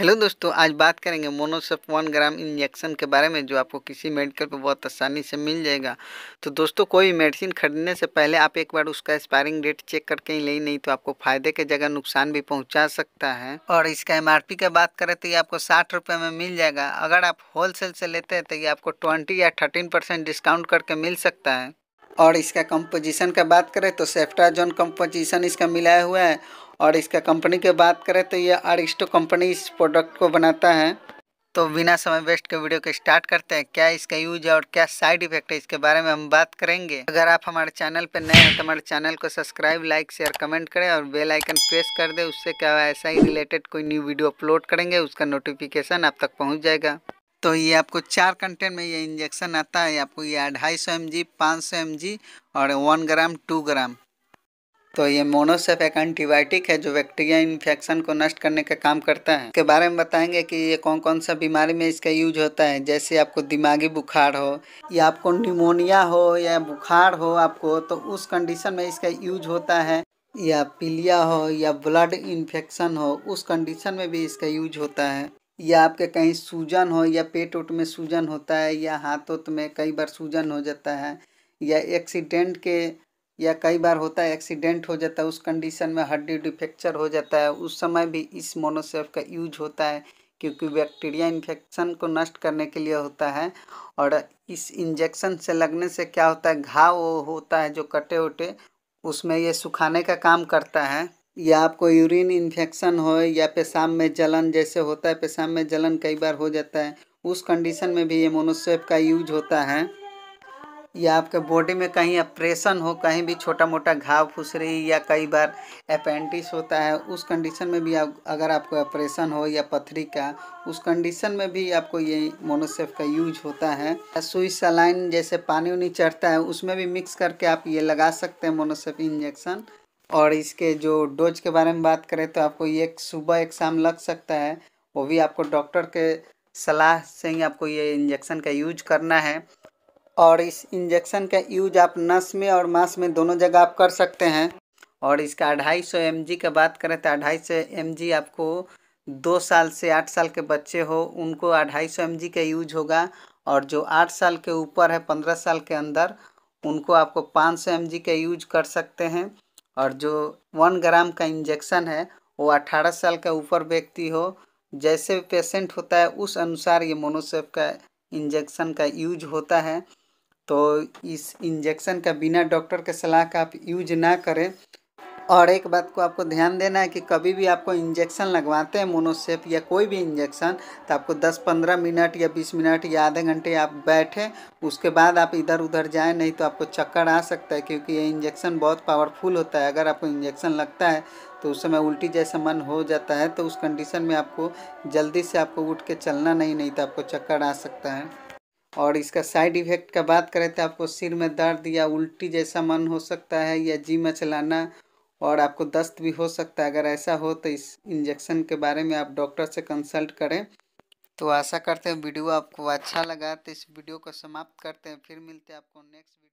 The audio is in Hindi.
हेलो दोस्तों आज बात करेंगे मोनोसप वन ग्राम इंजेक्शन के बारे में जो आपको किसी मेडिकल पर बहुत आसानी से मिल जाएगा तो दोस्तों कोई भी मेडिसिन खरीदने से पहले आप एक बार उसका एक्सपायरिंग डेट चेक करके ही लें नहीं तो आपको फायदे के जगह नुकसान भी पहुंचा सकता है और इसका एम की बात करें तो ये आपको साठ रुपये में मिल जाएगा अगर आप होल से लेते हैं तो ये आपको ट्वेंटी या थर्टीन डिस्काउंट करके मिल सकता है और इसका कंपोजिशन का बात करें तो सेफ्टाजोन कंपोजिशन इसका मिलाया हुआ है और इसका कंपनी की बात करें तो ये आरिस्टो कंपनी इस प्रोडक्ट को बनाता है तो बिना समय वेस्ट के वीडियो को स्टार्ट करते हैं क्या इसका यूज है और क्या साइड इफेक्ट है इसके बारे में हम बात करेंगे अगर आप हमारे चैनल पर नए हैं तो हमारे चैनल को सब्सक्राइब लाइक शेयर कमेंट करें और बेल आइकन प्रेस कर दें उससे क्या ऐसा ही रिलेटेड कोई न्यू वीडियो अपलोड करेंगे उसका नोटिफिकेशन आप तक पहुँच जाएगा तो ये आपको चार कंटेंट में ये इंजेक्शन आता है आपको ये ढाई सौ एम जी पाँच सौ एम जी और वन ग्राम टू ग्राम तो ये एक एंटीबायोटिक है जो बैक्टीरिया इन्फेक्शन को नष्ट करने का काम करता है के बारे में बताएंगे कि ये कौन कौन सा बीमारी में इसका यूज होता है जैसे आपको दिमागी बुखार हो या आपको निमोनिया हो या बुखार हो आपको तो उस कंडीशन में इसका यूज होता है या पीलिया हो या ब्लड इन्फेक्शन हो उस कंडीशन में भी इसका यूज होता है या आपके कहीं सूजन हो या पेट उट में सूजन होता है या हाथ उत में कई बार सूजन हो जाता है या एक्सीडेंट के या कई बार होता है एक्सीडेंट हो जाता है उस कंडीशन में हड्डी डिफेक्चर हो जाता है उस समय भी इस मोनोसेफ का यूज होता है क्योंकि बैक्टीरिया इन्फेक्शन को नष्ट करने के लिए होता है और इस इंजेक्शन से लगने से क्या होता है घाव होता है जो कटे उटे उसमें ये सुखाने का काम करता है या आपको यूरिन इन्फेक्शन हो या पेशाब में जलन जैसे होता है पेशाब में जलन कई बार हो जाता है उस कंडीशन में भी ये मोनोसेफ का यूज होता है या आपके बॉडी में कहीं ऑपरेशन हो कहीं भी छोटा मोटा घाव रही या कई बार अपेंडिक्स होता है उस कंडीशन में भी आप अगर आपको ऑपरेशन हो या पथरी का उस कंडीशन में भी आपको ये मोनोसेफ का यूज होता है सुई सलाइन जैसे पानी उनी चढ़ता है उसमें भी मिक्स करके आप ये लगा सकते हैं मोनोसेफ इंजेक्शन और इसके जो डोज के बारे में बात करें तो आपको ये एक सुबह एक शाम लग सकता है वो भी आपको डॉक्टर के सलाह से ही आपको ये इंजेक्शन का यूज करना है और इस इंजेक्शन का यूज आप नस में और मांस में दोनों जगह आप कर सकते हैं और इसका ढाई सौ एम जी का बात करें तो अढ़ाई सौ एम जी आपको दो साल से आठ साल के बच्चे हो उनको अढ़ाई सौ एम जी का यूज होगा और जो आठ साल के ऊपर है पंद्रह साल के अंदर उनको आपको पाँच सौ एम जी का यूज कर सकते हैं और जो वन ग्राम का इंजेक्शन है वो अठारह साल का ऊपर व्यक्ति हो जैसे पेशेंट होता है उस अनुसार ये मोनोसेफ का इंजेक्शन का यूज होता है तो इस इंजेक्शन का बिना डॉक्टर के सलाह का आप यूज ना करें और एक बात को आपको ध्यान देना है कि कभी भी आपको इंजेक्शन लगवाते हैं मोनोसेप या कोई भी इंजेक्शन तो आपको 10-15 मिनट या 20 मिनट या आधे घंटे आप बैठें उसके बाद आप इधर उधर जाएं नहीं तो आपको चक्कर आ सकता है क्योंकि ये इंजेक्शन बहुत पावरफुल होता है अगर आपको इंजेक्शन लगता है तो उस समय उल्टी जैसा मन हो जाता है तो उस कंडीशन में आपको जल्दी से आपको उठ के चलना नहीं नहीं तो आपको चक्कर आ सकता है और इसका साइड इफ़ेक्ट का बात करें तो आपको सिर में दर्द या उल्टी जैसा मन हो सकता है या जी मचलाना और आपको दस्त भी हो सकता है अगर ऐसा हो तो इस इंजेक्शन के बारे में आप डॉक्टर से कंसल्ट करें तो आशा करते हैं वीडियो आपको अच्छा लगा तो इस वीडियो को समाप्त करते हैं फिर मिलते हैं आपको नेक्स्ट